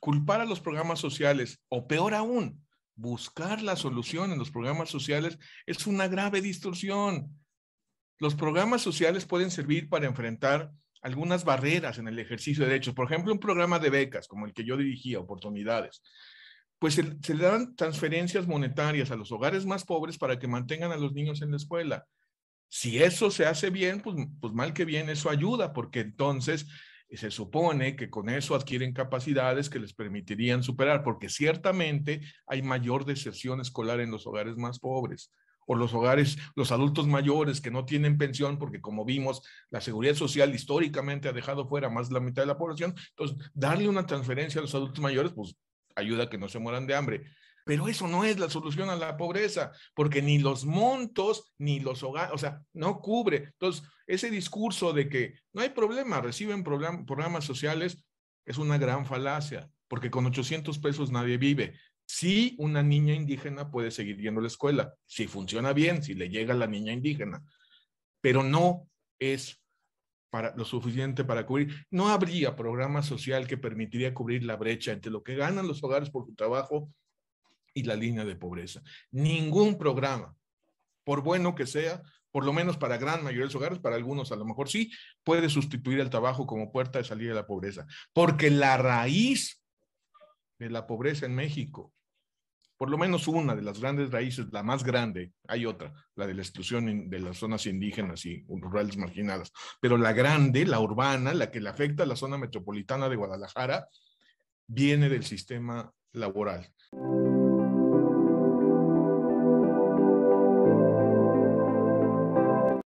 culpar a los programas sociales o peor aún, buscar la solución en los programas sociales es una grave distorsión. Los programas sociales pueden servir para enfrentar algunas barreras en el ejercicio de derechos. Por ejemplo, un programa de becas como el que yo dirigía, oportunidades, pues se, le dan transferencias monetarias a los hogares más pobres para que mantengan a los niños en la escuela. Si eso se hace bien, pues, pues mal que bien, eso ayuda, porque entonces y se supone que con eso adquieren capacidades que les permitirían superar, porque ciertamente hay mayor deserción escolar en los hogares más pobres o los hogares, los adultos mayores que no tienen pensión, porque como vimos, la seguridad social históricamente ha dejado fuera más de la mitad de la población. Entonces, darle una transferencia a los adultos mayores, pues ayuda a que no se mueran de hambre. Pero eso no es la solución a la pobreza, porque ni los montos ni los hogares, o sea, no cubre. Entonces, ese discurso de que no hay problema, reciben programas sociales, es una gran falacia, porque con 800 pesos nadie vive. sí, una niña indígena puede seguir yendo a la escuela, si funciona bien, si le llega a la niña indígena, pero no es para, lo suficiente para cubrir. No habría programa social que permitiría cubrir la brecha entre lo que ganan los hogares por su trabajo y la línea de pobreza. Ningún programa, por bueno que sea, por lo menos para gran mayoría de los hogares, para algunos a lo mejor sí, puede sustituir el trabajo como puerta de salida de la pobreza, porque la raíz de la pobreza en México, por lo menos una de las grandes raíces, la más grande, hay otra, la de la exclusión de las zonas indígenas y rurales marginadas, pero la grande, la urbana, la que le afecta a la zona metropolitana de Guadalajara, viene del sistema laboral.